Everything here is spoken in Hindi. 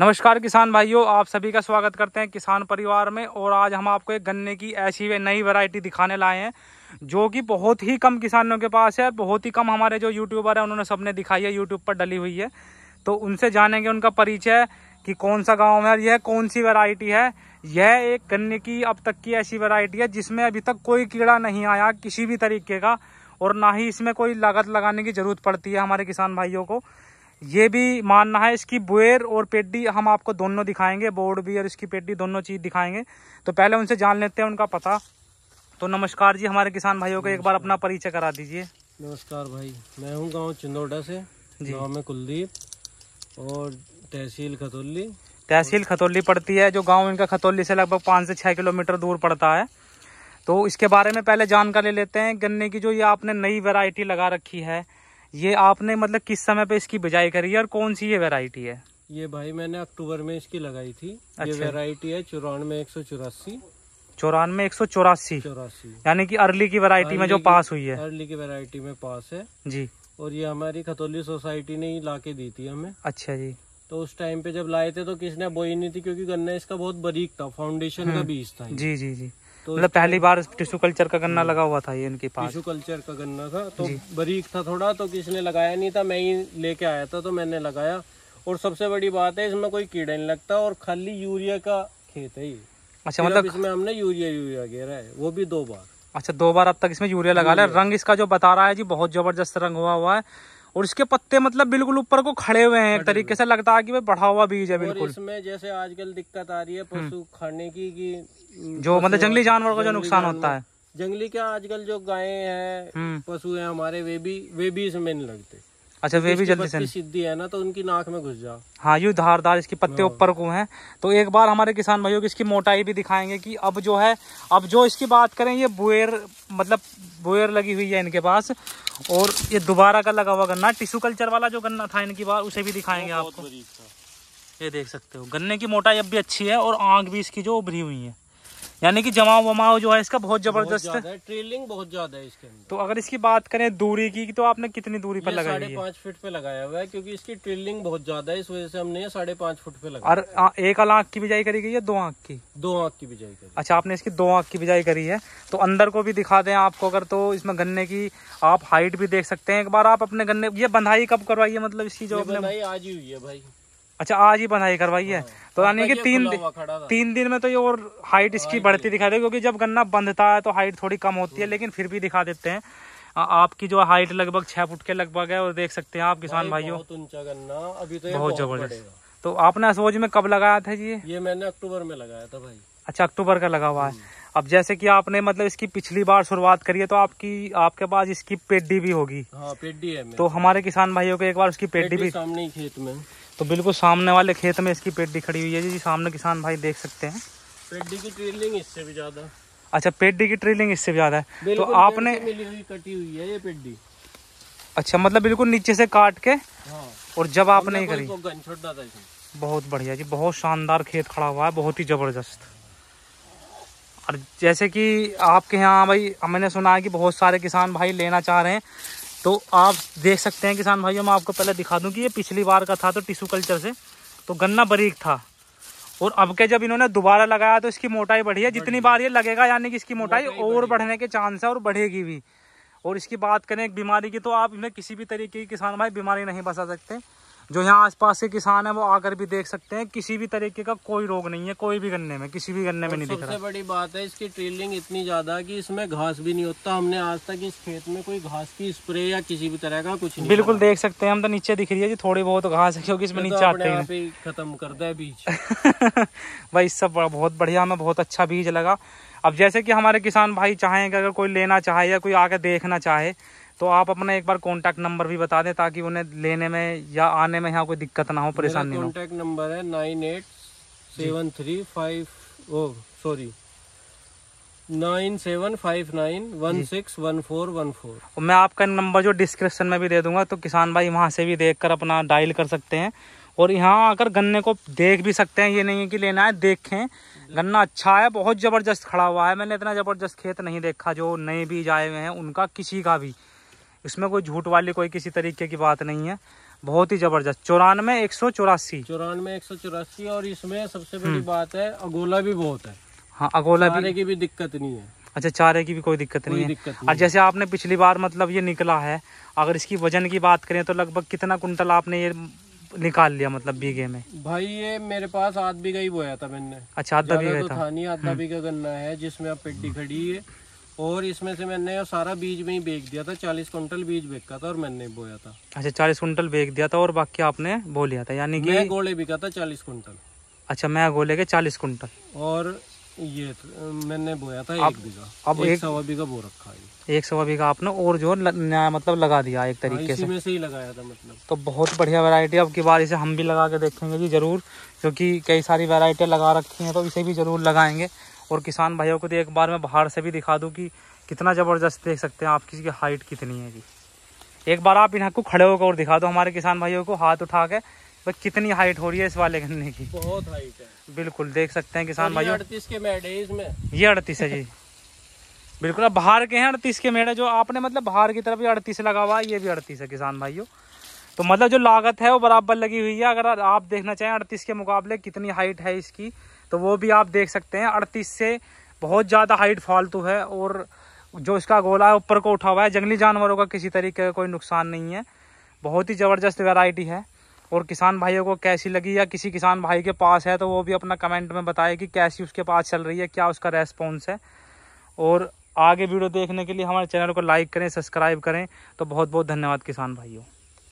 नमस्कार किसान भाइयों आप सभी का स्वागत करते हैं किसान परिवार में और आज हम आपको एक गन्ने की ऐसी नई वैरायटी दिखाने लाए हैं जो कि बहुत ही कम किसानों के पास है बहुत ही कम हमारे जो यूट्यूबर हैं उन्होंने सबने दिखाई है यूट्यूब पर डली हुई है तो उनसे जानेंगे उनका परिचय कि कौन सा गाँव है और यह कौन सी वेरायटी है यह एक गन्ने की अब तक की ऐसी वरायटी है जिसमें अभी तक कोई कीड़ा नहीं आया किसी भी तरीके का और ना ही इसमें कोई लागत लगाने की ज़रूरत पड़ती है हमारे किसान भाइयों को ये भी मानना है इसकी बुएर और पेड्डी हम आपको दोनों दिखाएंगे बोर्ड भी और इसकी पेड्डी दोनों चीज़ दिखाएंगे तो पहले उनसे जान लेते हैं उनका पता तो नमस्कार जी हमारे किसान भाइयों का एक बार अपना परिचय करा दीजिए नमस्कार भाई मैं हूँ गाँव चिंदोडा से जी गाँव में कुलदीप और तहसील खतौली तहसील खतौली पड़ती है जो गाँव इनका खतौली से लगभग पाँच से छः किलोमीटर दूर पड़ता है तो इसके बारे में पहले जानकारी लेते हैं गन्ने की जो ये आपने नई वेरायटी लगा रखी है ये आपने मतलब किस समय पे इसकी बिजाई करी है और कौन सी ये वेराइटी है ये भाई मैंने अक्टूबर में इसकी लगाई थी अच्छा। ये वेराइटी है चौरानवे एक सौ चौरासी चौरानवे एक सौ चौरासी चौरासी यानी कि अर्ली की वेराइटी में जो पास हुई है अर्ली की वेराइटी में पास है जी और ये हमारी खतौली सोसाइटी ने ही ला के दी थी हमें अच्छा जी तो उस टाइम पे जब लाए थे तो किसने बोई नहीं थी क्योंकि गन्ना इसका बहुत बरीक था फाउंडेशन का हम्म। बीज था जी जी जी तो मतलब पहली बार टिश्यू कल्चर का गन्ना हम्म। लगा हुआ था ये इनके पास टिश्यू कल्चर का गन्ना था तो बारीक था थोड़ा तो किसी ने लगाया नहीं था मैं ही लेके आया था तो मैंने लगाया और सबसे बड़ी बात है इसमें कोई कीड़ा नहीं लगता और खाली यूरिया का खेत है ये अच्छा मतलब इसमें हमने यूरिया यूरिया घेरा है वो भी दो बार अच्छा दो बार अब तक इसमें यूरिया लगा लिया रंग इसका जो बता रहा है जी बहुत जबरदस्त रंग हुआ हुआ है और इसके पत्ते मतलब बिल्कुल ऊपर को खड़े हुए हैं एक तरीके से लगता है कि भाई बढ़ा हुआ बीज है बिल्कुल इसमें जैसे आजकल दिक्कत आ रही है पशु हम्म। खाने की कि जो मतलब जंगली जानवर को जो नुकसान होता है जंगली क्या आजकल जो गाय हैं हम्म। पशु हैं हमारे वे भी वे भी इसमें नहीं लगते अच्छा वे भी जल्दी से सिद्धि है ना तो उनकी नाक में घुस जा हाँ यू धारदार इसके पत्ते हाँ। ऊपर को हैं तो एक बार हमारे किसान भाइयों की इसकी मोटाई भी दिखाएंगे कि अब जो है अब जो इसकी बात करें ये बुएर मतलब बुएर लगी हुई है इनके पास और ये दोबारा का लगा हुआ गन्ना टिश्यू कल्चर वाला जो गन्ना था इनकी बार उसे भी दिखाएंगे आपको ये देख सकते हो गन्ने की मोटाई अब भी अच्छी है और आँख भी इसकी जो उभरी हुई है यानी कि जमाव वमाव जो है इसका बहुत जबरदस्त है ट्रेलिंग बहुत ज्यादा है इसके अंदर तो अगर इसकी बात करें दूरी की तो आपने कितनी दूरी पर लगाई है पाँच फीट पे लगाया हुआ है क्योंकि इसकी ट्रेलिंग बहुत ज्यादा है इस वजह से हमने साढ़े पाँच फुट पे लगा और एक आंख की बिजाई करी गई है दो आंख की दो आंख की बिजाई करी अच्छा आपने इसकी दो आंख की बिजाई करी है तो अंदर को भी दिखा दे आपको अगर तो इसमें गन्ने की आप हाइट भी देख सकते हैं एक बार आप अपने गन्ने ये बंधाई कब करवाई है मतलब इसकी जो आज ही हुई है भाई अच्छा आज ही बनाई करवाई है हाँ। तो यानी कि तीन तीन दिन में तो ये और हाइट इसकी बढ़ती दिखाई देगी क्योंकि जब गन्ना बंधता है तो हाइट थोड़ी कम होती है हाँ। लेकिन फिर भी दिखा देते हैं आपकी जो हाइट लगभग छह फुट के लगभग है और देख सकते हैं आप किसान भाई तो बहुत जबरदस्त तो आपने असोज में कब लगाया था ये ये मैंने अक्टूबर में लगाया था भाई अच्छा अक्टूबर का लगा हुआ है हम्म। अब जैसे कि आपने मतलब इसकी पिछली बार शुरुआत करी है तो आपकी आपके पास इसकी पेड्डी भी होगी हाँ, पेड्डी है तो हमारे किसान भाइयों को एक बार उसकी पेड्डी भी सामने खेत में तो बिल्कुल सामने वाले खेत में इसकी पेड्डी खड़ी हुई है जी सामने किसान भाई देख सकते हैं पेड्डी की ट्रेलिंग इससे भी ज़्यादा अच्छा पेड्डी की ट्रेलिंग इससे भी ज़्यादा है तो आपने मिली हुई कटी हुई है ये पेड्डी अच्छा मतलब बिल्कुल नीचे से काट के हाँ। और जब आपने करी बहुत बढ़िया जी बहुत शानदार खेत खड़ा हुआ है बहुत ही ज़बरदस्त और जैसे कि आपके यहाँ भाई हमने सुना है कि बहुत सारे किसान भाई लेना चाह रहे हैं तो आप देख सकते हैं किसान भाइयों मैं आपको पहले दिखा दूं कि ये पिछली बार का था तो टिशू कल्चर से तो गन्ना बारीक था और अब के जब इन्होंने दोबारा लगाया तो इसकी मोटाई बढ़ी है जितनी बार ये लगेगा यानी कि इसकी मोटाई, मोटाई और बढ़ने के चांस है और बढ़ेगी भी और इसकी बात करें एक बीमारी की तो आप इन्हें किसी भी तरीके की किसान भाई बीमारी नहीं बसा सकते जो यहाँ आसपास के किसान हैं वो आकर भी देख सकते हैं किसी भी तरीके का कोई रोग नहीं है कोई भी गन्ने में किसी भी गन्ने में नहीं दिख रहा सबसे बड़ी बात है इसकी ट्रेलिंग इतनी ज़्यादा कि इसमें घास भी नहीं होता हमने आज तक इस खेत में कोई घास की स्प्रे या किसी भी तरह का कुछ नहीं बिल्कुल देख सकते हैं हम तो नीचे दिख रही है जी थोड़ी बहुत घास है क्योंकि इसमें तो नीचे आते हैं खत्म कर दे बीज भाई सब बहुत बढ़िया हमें बहुत अच्छा बीज लगा अब जैसे कि हमारे किसान भाई चाहेंगे अगर कोई लेना चाहे या कोई आकर देखना चाहे तो आप अपना एक बार कॉन्टैक्ट नंबर भी बता दें ताकि उन्हें लेने में या आने में यहाँ कोई दिक्कत ना हो परेशानी हो कॉन्टैक्ट नंबर है nine eight seven three five O sorry nine seven five nine one six one four one four मैं आपका नंबर जो डिस्क्रिप्शन में भी दे दूंगा तो किसान भाई वहाँ से भी देख कर अपना डायल कर सकते हैं और यहाँ आकर गन्ने को देख भी सकते हैं ये नहीं है कि लेना है देखें गन्ना अच्छा है बहुत ज़बरदस्त खड़ा हुआ है मैंने इतना ज़बरदस्त खेत नहीं देखा जो नए बीज आए हुए हैं उनका किसी का भी इसमें कोई झूठ वाली कोई किसी तरीके की बात नहीं है बहुत ही जबरदस्त चौरानवे एक सौ चौरासी चौरानवे एक सौ चौरासी और इसमें सबसे बड़ी हम्म। बात है अगोला भी बहुत है हाँ अगोला भी की भी दिक्कत नहीं है अच्छा चारे की भी कोई दिक्कत कोई नहीं दिक्कत है और जैसे आपने पिछली बार मतलब ये निकला है अगर इसकी वजन की बात करें तो लगभग कितना कुंटल आपने ये निकाल लिया मतलब बीघे में भाई ये मेरे पास आध बीघा ही बोया था मैंने अच्छा आधा बीघा तो था नहीं आधा हम्म। बीघा गन्ना है जिसमें आप पेटी खड़ी है और इसमें से मैंने सारा बीज में ही बेच दिया था चालीस कुंटल बीज बेचा था और मैंने बोया था अच्छा चालीस कुंटल बेच दिया था और बाकी आपने बो लिया था यानी कि गोले बिका था चालीस कुंटल अच्छा मैं गोले के चालीस कुंटल और ये तो, मैंने बोया था एक बीघा अब एक, एक सवा बीघा बो रखा है एक सवा बीघा आपने और जो नया मतलब लगा दिया एक हाँ, तरीके से में से ही लगाया था मतलब तो बहुत बढ़िया वैरायटी अब की बार इसे हम भी लगा के देखेंगे जी जरूर क्योंकि कई सारी वैरायटी लगा रखी हैं तो इसे भी जरूर लगाएंगे और किसान भाइयों को तो एक बार मैं बाहर से भी दिखा दूँ कि कितना ज़बरदस्त देख सकते हैं आप किसी की हाइट कितनी है जी एक बार आप इन्हें को खड़े होकर और दिखा दो हमारे किसान भाइयों को हाथ उठा के भाई कितनी हाइट हो रही है इस वाले गन्ने की बहुत हाइट है बिल्कुल देख सकते हैं किसान भाई अड़तीस के मेड इसमें ये अड़तीस है जी बिल्कुल अब बाहर के हैं अड़तीस के मेडे जो आपने मतलब बाहर की तरफ अड़तीस लगा हुआ है ये भी अड़तीस है किसान भाइयों तो मतलब जो लागत है वो बराबर लगी हुई है अगर आप देखना चाहें अड़तीस के मुकाबले कितनी हाइट है इसकी तो वो भी आप देख सकते हैं अड़तीस से बहुत ज़्यादा हाइट फालतू है और जो इसका गोला है ऊपर को उठा हुआ है जंगली जानवरों का किसी तरीके का कोई नुकसान नहीं है बहुत ही ज़बरदस्त वेराइटी है और किसान भाइयों को कैसी लगी या किसी किसान भाई के पास है तो वो भी अपना कमेंट में बताए कि कैसी उसके पास चल रही है क्या उसका रेस्पॉन्स है और आगे वीडियो देखने के लिए हमारे चैनल को लाइक करें सब्सक्राइब करें तो बहुत बहुत धन्यवाद किसान भाइयों